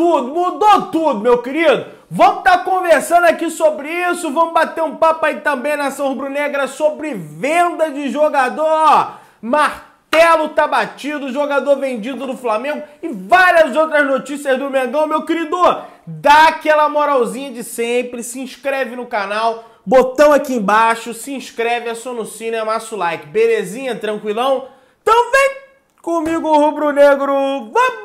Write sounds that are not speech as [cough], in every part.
tudo, mudou tudo, meu querido. Vamos estar tá conversando aqui sobre isso, vamos bater um papo aí também nação rubro-negra sobre venda de jogador. Martelo tá batido, jogador vendido do Flamengo e várias outras notícias do Mengão, meu querido. Dá aquela moralzinha de sempre, se inscreve no canal, botão aqui embaixo, se inscreve, é o sino e amassa o like. Belezinha? Tranquilão? Então vem comigo, rubro-negro. Vamos!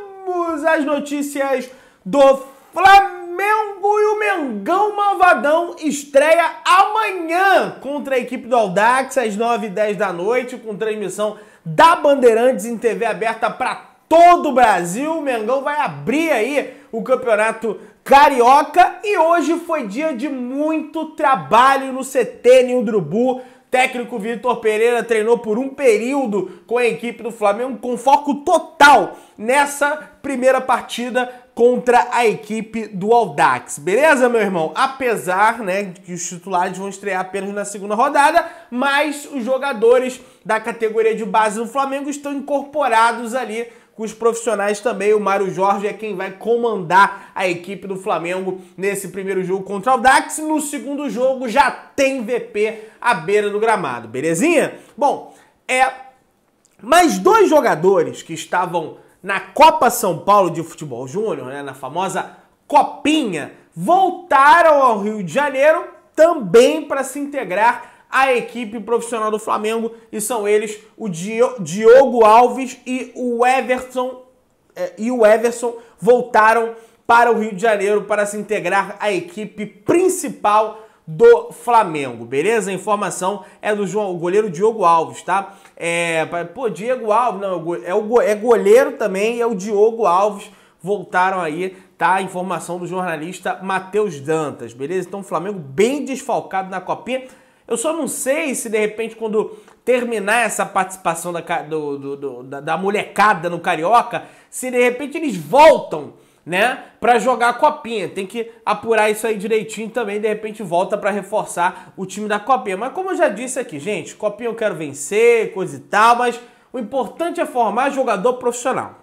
as notícias do Flamengo e o Mengão Malvadão estreia amanhã contra a equipe do Aldax às 9h10 da noite, com transmissão da Bandeirantes em TV aberta para todo o Brasil. O Mengão vai abrir aí o campeonato carioca e hoje foi dia de muito trabalho no CT no Drubu. Técnico Vitor Pereira treinou por um período com a equipe do Flamengo com foco total nessa primeira partida contra a equipe do Aldax. Beleza, meu irmão? Apesar, né, de que os titulares vão estrear apenas na segunda rodada, mas os jogadores da categoria de base do Flamengo estão incorporados ali com os profissionais também. O Mário Jorge é quem vai comandar a equipe do Flamengo nesse primeiro jogo contra o Audax. No segundo jogo já tem VP à beira do gramado, belezinha? Bom, é mais dois jogadores que estavam na Copa São Paulo de Futebol Júnior, né, na famosa Copinha, voltaram ao Rio de Janeiro também para se integrar à equipe profissional do Flamengo e são eles o Diogo Alves e o Everson é, e o Everson voltaram para o Rio de Janeiro para se integrar à equipe principal do Flamengo, beleza? A informação é do João, o goleiro Diogo Alves, tá? É, pô, Diego Alves, não, é, o, é, é goleiro também, é o Diogo Alves, voltaram aí, tá? A informação do jornalista Matheus Dantas, beleza? Então, o Flamengo bem desfalcado na Copinha. Eu só não sei se de repente, quando terminar essa participação da, do, do, do, da, da molecada no Carioca, se de repente eles voltam né, para jogar a copinha. Tem que apurar isso aí direitinho também, de repente volta para reforçar o time da copinha. Mas como eu já disse aqui, gente, copinha eu quero vencer, coisa e tal, mas o importante é formar jogador profissional.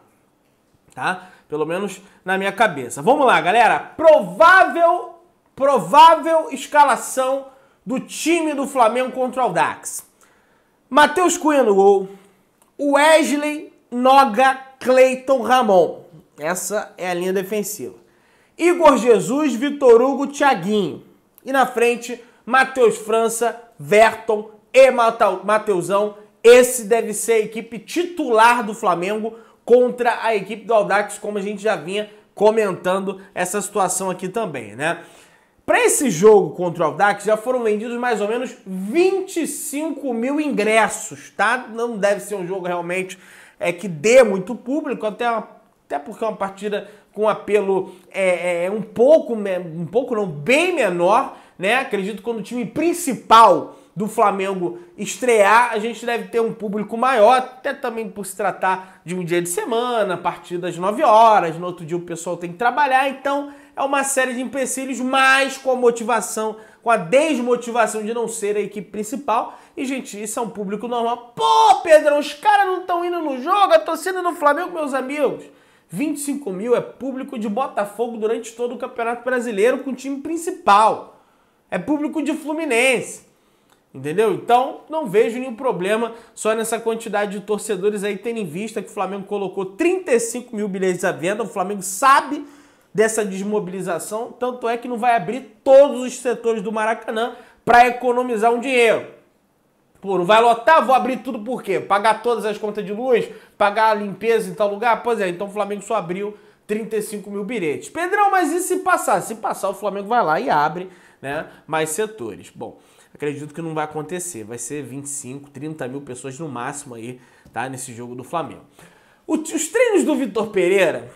Tá? Pelo menos na minha cabeça. Vamos lá, galera. Provável provável escalação do time do Flamengo contra o Aldax. Matheus Cunha no gol. Wesley, Noga, Cleiton, Ramon. Essa é a linha defensiva. Igor Jesus, Vitor Hugo, Thiaguinho. E na frente, Matheus França, Verton e Mateusão. Esse deve ser a equipe titular do Flamengo contra a equipe do Aldax, como a gente já vinha comentando essa situação aqui também, né? Para esse jogo contra o Aldax já foram vendidos mais ou menos 25 mil ingressos, tá? Não deve ser um jogo realmente é que dê muito público, até uma até porque é uma partida com apelo é, é, um pouco, um pouco não, bem menor, né? Acredito que quando o time principal do Flamengo estrear, a gente deve ter um público maior, até também por se tratar de um dia de semana, partida às 9 horas, no outro dia o pessoal tem que trabalhar, então é uma série de empecilhos, mas com a motivação, com a desmotivação de não ser a equipe principal. E, gente, isso é um público normal. Pô, Pedrão, os caras não estão indo no jogo, a torcida do Flamengo, meus amigos. 25 mil é público de Botafogo durante todo o Campeonato Brasileiro com o time principal. É público de Fluminense. Entendeu? Então, não vejo nenhum problema só nessa quantidade de torcedores aí, tendo em vista que o Flamengo colocou 35 mil bilhetes à venda. O Flamengo sabe dessa desmobilização, tanto é que não vai abrir todos os setores do Maracanã para economizar um dinheiro. Puro. Vai lotar, vou abrir tudo por quê? Pagar todas as contas de luz, pagar a limpeza em tal lugar? Pois é, então o Flamengo só abriu 35 mil bilhetes. Pedrão, mas e se passar? Se passar, o Flamengo vai lá e abre né, mais setores. Bom, acredito que não vai acontecer. Vai ser 25, 30 mil pessoas no máximo aí, tá? Nesse jogo do Flamengo. Os treinos do Vitor Pereira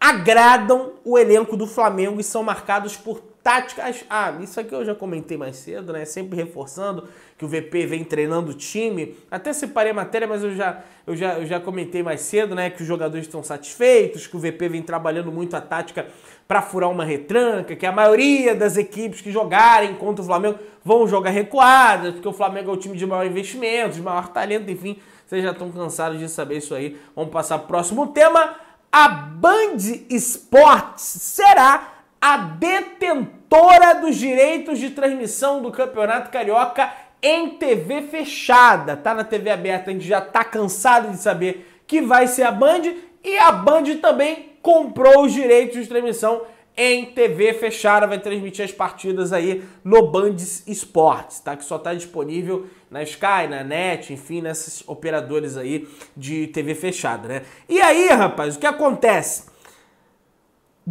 agradam o elenco do Flamengo e são marcados por táticas. Ah, isso aqui eu já comentei mais cedo, né? Sempre reforçando que o VP vem treinando o time. Até separei a matéria, mas eu já, eu já, eu já comentei mais cedo, né? Que os jogadores estão satisfeitos, que o VP vem trabalhando muito a tática para furar uma retranca, que a maioria das equipes que jogarem contra o Flamengo vão jogar recuadas, porque o Flamengo é o time de maior investimento, de maior talento, enfim. Vocês já estão cansados de saber isso aí. Vamos passar pro próximo tema. A Band Esportes será a detentora dos direitos de transmissão do Campeonato Carioca em TV fechada. Tá na TV aberta, a gente já tá cansado de saber que vai ser a Band e a Band também comprou os direitos de transmissão em TV fechada, vai transmitir as partidas aí no Band Esportes, tá? Que só tá disponível na Sky, na Net, enfim, nesses operadores aí de TV fechada, né? E aí, rapaz, o que acontece?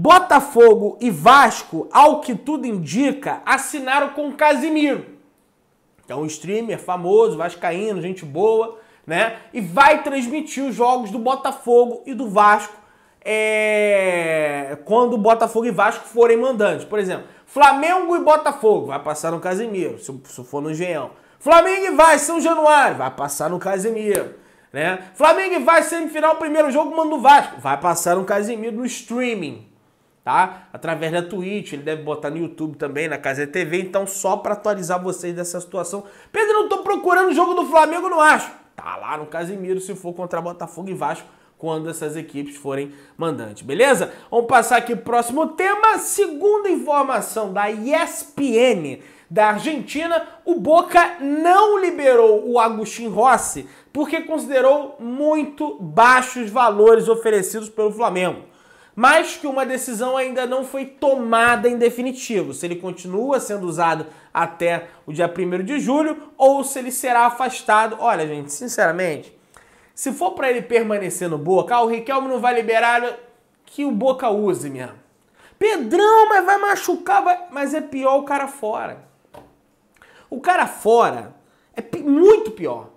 Botafogo e Vasco, ao que tudo indica, assinaram com Casimiro, é um streamer famoso, vascaíno, gente boa, né? E vai transmitir os jogos do Botafogo e do Vasco é... quando Botafogo e Vasco forem mandantes. Por exemplo, Flamengo e Botafogo vai passar no Casimiro, se, se for no Engenhão. Flamengo e Vasco, São Januário, vai passar no Casimiro. Né? Flamengo e Vasco, semifinal, primeiro jogo, manda no Vasco. Vai passar no Casimiro no streaming tá? Através da Twitch, ele deve botar no YouTube também, na Casa TV, então só para atualizar vocês dessa situação. Pedro, não tô procurando o jogo do Flamengo, não acho. Tá lá no Casimiro se for contra Botafogo e Vasco quando essas equipes forem mandantes, beleza? Vamos passar aqui pro próximo tema, segunda informação da ESPN da Argentina, o Boca não liberou o Agustin Rossi porque considerou muito baixos valores oferecidos pelo Flamengo mas que uma decisão ainda não foi tomada em definitivo, se ele continua sendo usado até o dia 1 de julho ou se ele será afastado. Olha, gente, sinceramente, se for para ele permanecer no Boca, ah, o Riquelme não vai liberar que o Boca use mesmo. Pedrão, mas vai machucar, vai... mas é pior o cara fora. O cara fora é pi... muito pior.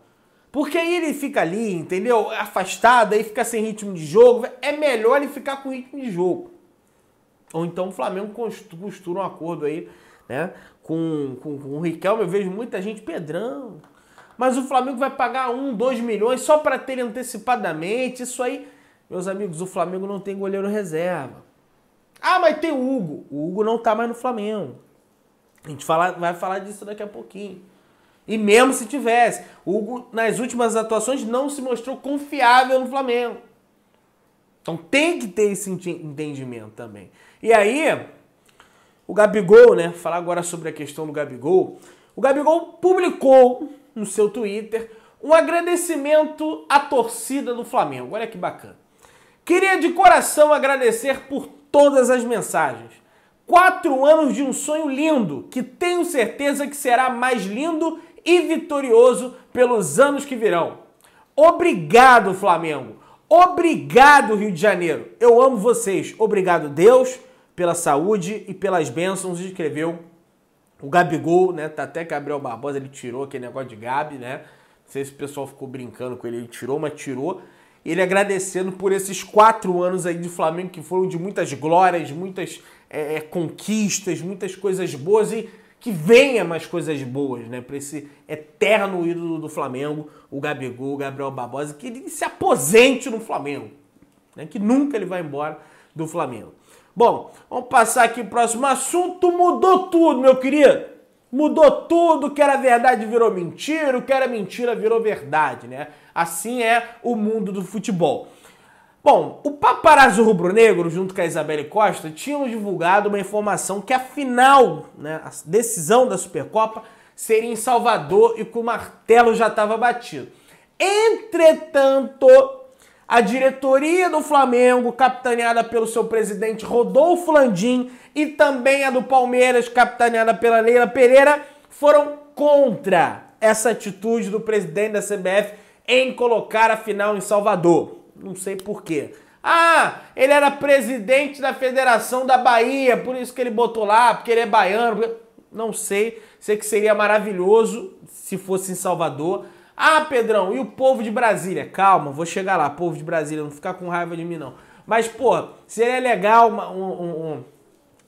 Porque aí ele fica ali, entendeu? Afastado, aí fica sem ritmo de jogo. É melhor ele ficar com ritmo de jogo. Ou então o Flamengo costura um acordo aí, né? Com, com, com o Riquelme, eu vejo muita gente, Pedrão. Mas o Flamengo vai pagar um, dois milhões só para ter antecipadamente. Isso aí, meus amigos, o Flamengo não tem goleiro reserva. Ah, mas tem o Hugo. O Hugo não tá mais no Flamengo. A gente fala, vai falar disso daqui a pouquinho. E mesmo se tivesse, Hugo, nas últimas atuações, não se mostrou confiável no Flamengo. Então tem que ter esse entendimento também. E aí, o Gabigol, né? Falar agora sobre a questão do Gabigol. O Gabigol publicou no seu Twitter um agradecimento à torcida do Flamengo. Olha que bacana. Queria de coração agradecer por todas as mensagens. Quatro anos de um sonho lindo, que tenho certeza que será mais lindo e vitorioso pelos anos que virão. Obrigado, Flamengo. Obrigado, Rio de Janeiro. Eu amo vocês. Obrigado, Deus, pela saúde e pelas bênçãos, escreveu o Gabigol, né? Tá até Gabriel Barbosa, ele tirou aquele negócio de Gabi, né? Não sei se o pessoal ficou brincando com ele, ele tirou, mas tirou. Ele agradecendo por esses quatro anos aí de Flamengo que foram de muitas glórias, muitas é, é conquistas, muitas coisas boas e que venha mais coisas boas, né? Para esse eterno ídolo do Flamengo, o Gabigol, o Gabriel Barbosa, que ele se aposente no Flamengo, né? Que nunca ele vai embora do Flamengo. Bom, vamos passar aqui o próximo assunto. Mudou tudo, meu querido. Mudou tudo, que era verdade virou mentira, o que era mentira virou verdade, né? Assim é o mundo do futebol. Bom, o paparazzo rubro-negro, junto com a Isabelle Costa, tinham divulgado uma informação que a final, né, a decisão da Supercopa, seria em Salvador e que o martelo já estava batido. Entretanto, a diretoria do Flamengo, capitaneada pelo seu presidente Rodolfo Landim, e também a do Palmeiras, capitaneada pela Leila Pereira, foram contra essa atitude do presidente da CBF em colocar a final em Salvador não sei porquê. Ah, ele era presidente da Federação da Bahia, por isso que ele botou lá, porque ele é baiano. Não sei, sei que seria maravilhoso se fosse em Salvador. Ah, Pedrão, e o povo de Brasília? Calma, vou chegar lá, povo de Brasília, não ficar com raiva de mim não. Mas, pô, seria legal uma, um, um,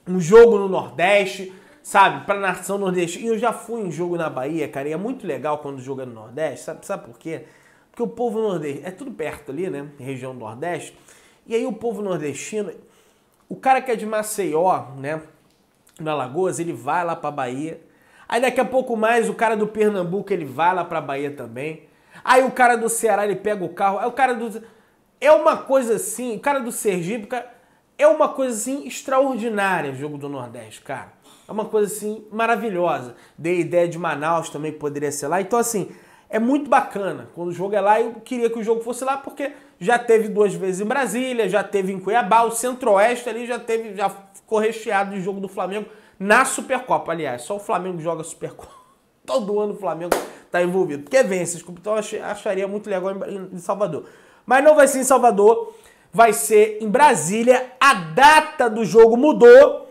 um jogo no Nordeste, sabe, pra nação nordestina. E eu já fui em jogo na Bahia, cara, e é muito legal quando joga é no Nordeste, sabe, sabe por quê? Porque o povo nordestino, é tudo perto ali, né? Região do Nordeste. E aí o povo nordestino, o cara que é de Maceió, né? No Alagoas, ele vai lá pra Bahia. Aí daqui a pouco mais o cara do Pernambuco, ele vai lá pra Bahia também. Aí o cara do Ceará, ele pega o carro. Aí o cara do... É uma coisa assim, o cara do Sergipe, cara, é uma coisa assim extraordinária o jogo do Nordeste, cara. É uma coisa assim maravilhosa. Dei ideia de Manaus também poderia ser lá. Então assim, é muito bacana quando o jogo é lá. Eu queria que o jogo fosse lá porque já teve duas vezes em Brasília, já teve em Cuiabá, o Centro-Oeste ali já teve, já ficou recheado de jogo do Flamengo na Supercopa, aliás. Só o Flamengo joga Supercopa. [laughs] Todo ano o Flamengo está envolvido. Porque vence, então eu acharia muito legal em Salvador. Mas não vai ser em Salvador, vai ser em Brasília. A data do jogo mudou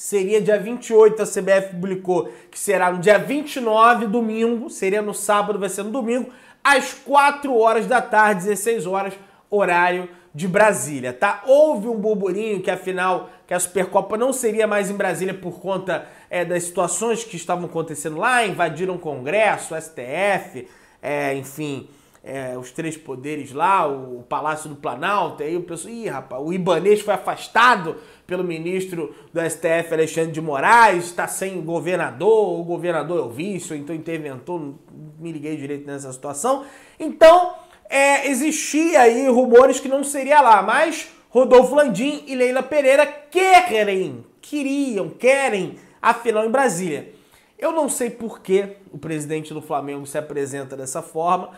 seria dia 28, a CBF publicou que será no dia 29, domingo, seria no sábado, vai ser no domingo, às 4 horas da tarde, 16 horas, horário de Brasília, tá? Houve um burburinho que afinal que a Supercopa não seria mais em Brasília por conta é, das situações que estavam acontecendo lá, invadiram o Congresso, STF, é, enfim, é, os três poderes lá, o, Palácio do Planalto, aí o pessoal, ih, rapaz, o Ibanês foi afastado pelo ministro do STF, Alexandre de Moraes, está sem governador, o governador é o vice, então interventor, não me liguei direito nessa situação. Então, é, existia aí rumores que não seria lá, mas Rodolfo Landim e Leila Pereira querem, queriam, querem a final em Brasília. Eu não sei por que o presidente do Flamengo se apresenta dessa forma,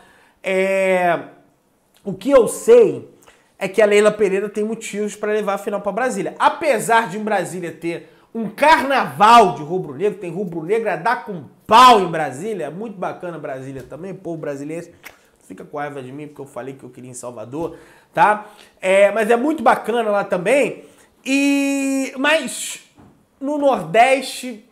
é... O que eu sei é que a Leila Pereira tem motivos para levar a final para Brasília. Apesar de em Brasília ter um carnaval de rubro-negro, tem rubro-negra dá com pau em Brasília, muito bacana Brasília também, povo brasileiro fica com raiva de mim porque eu falei que eu queria em Salvador, tá? É, mas é muito bacana lá também. E mas no Nordeste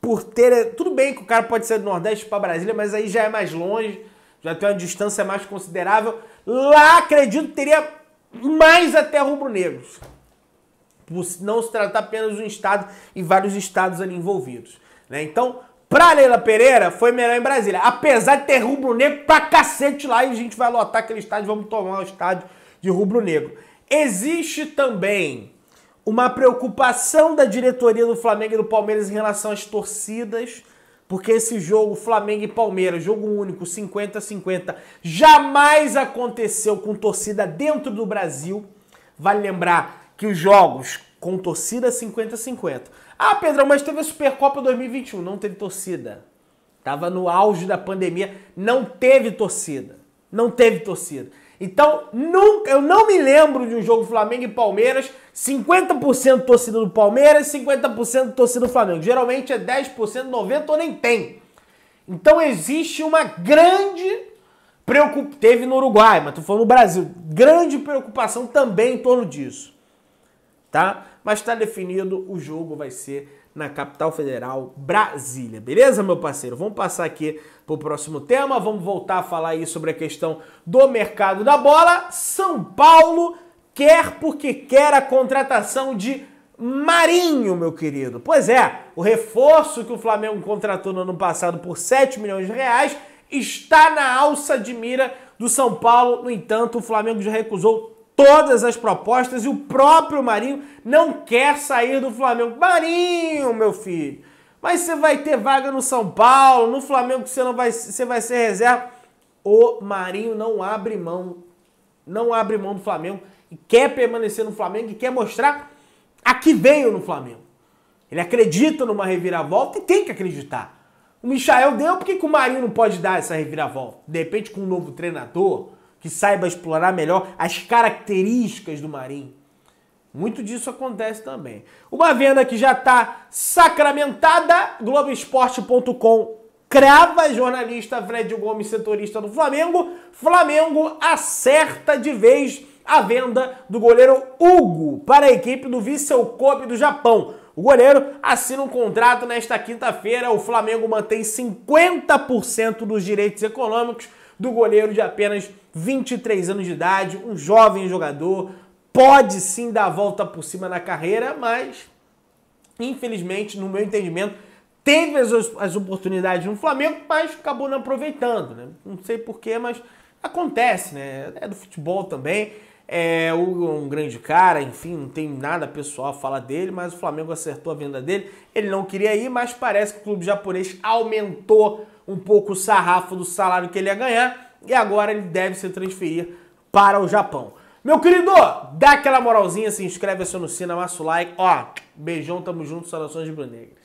por ter, tudo bem que o cara pode ser do Nordeste para Brasília, mas aí já é mais longe já tem uma distância mais considerável. Lá, acredito, teria mais até rubro-negros. Por não se tratar apenas de um estado e vários estados ali envolvidos. Né? Então, pra Leila Pereira, foi melhor em Brasília. Apesar de ter rubro-negro pra cacete lá e a gente vai lotar aquele estádio, vamos tomar o um estádio de rubro-negro. Existe também uma preocupação da diretoria do Flamengo e do Palmeiras em relação às torcidas porque esse jogo Flamengo e Palmeiras, jogo único, 50-50, jamais aconteceu com torcida dentro do Brasil. Vale lembrar que os jogos com torcida 50-50. Ah, Pedrão, mas teve a Supercopa 2021, não teve torcida. Tava no auge da pandemia, não teve torcida. Não teve torcida. Então, nunca, eu não me lembro de um jogo Flamengo e Palmeiras, 50% torcida do Palmeiras, 50% torcida do Flamengo. Geralmente é 10%, 90% ou nem tem. Então existe uma grande preocupação, teve no Uruguai, mas tu falando no Brasil, grande preocupação também em torno disso. Tá? Mas está definido, o jogo vai ser na capital federal, Brasília. Beleza, meu parceiro? Vamos passar aqui pro próximo tema. Vamos voltar a falar aí sobre a questão do mercado da bola. São Paulo quer porque quer a contratação de Marinho, meu querido. Pois é, o reforço que o Flamengo contratou no ano passado por 7 milhões de reais está na alça de mira do São Paulo. No entanto, o Flamengo já recusou todas as propostas e o próprio Marinho não quer sair do Flamengo. Marinho, meu filho, mas você vai ter vaga no São Paulo, no Flamengo você não vai, você vai ser reserva. O Marinho não abre mão, não abre mão do Flamengo e quer permanecer no Flamengo e quer mostrar a que veio no Flamengo. Ele acredita numa reviravolta e tem que acreditar. O Michael deu, por que, que o Marinho não pode dar essa reviravolta? De repente, com um novo treinador, que saiba explorar melhor as características do marinho. Muito disso acontece também. Uma venda que já está sacramentada, Globoesporte.com crava jornalista Fred Gomes, setorista do Flamengo. Flamengo acerta de vez a venda do goleiro Hugo para a equipe do Vissel Kobe do Japão. O goleiro assina um contrato nesta quinta-feira. O Flamengo mantém 50% dos direitos econômicos do goleiro de apenas 23 anos de idade, um jovem jogador, pode sim dar a volta por cima na carreira, mas infelizmente, no meu entendimento, teve as, as oportunidades no Flamengo, mas acabou não aproveitando, né? Não sei porquê, mas acontece, né? É do futebol também. É um grande cara, enfim, não tem nada pessoal a falar dele, mas o Flamengo acertou a venda dele. Ele não queria ir, mas parece que o clube japonês aumentou um pouco o sarrafo do salário que ele ia ganhar e agora ele deve se transferir para o Japão. Meu querido, dá aquela moralzinha, se inscreve, aciona o sino, amassa o like. Ó, beijão, tamo junto, saudações de Brunegras.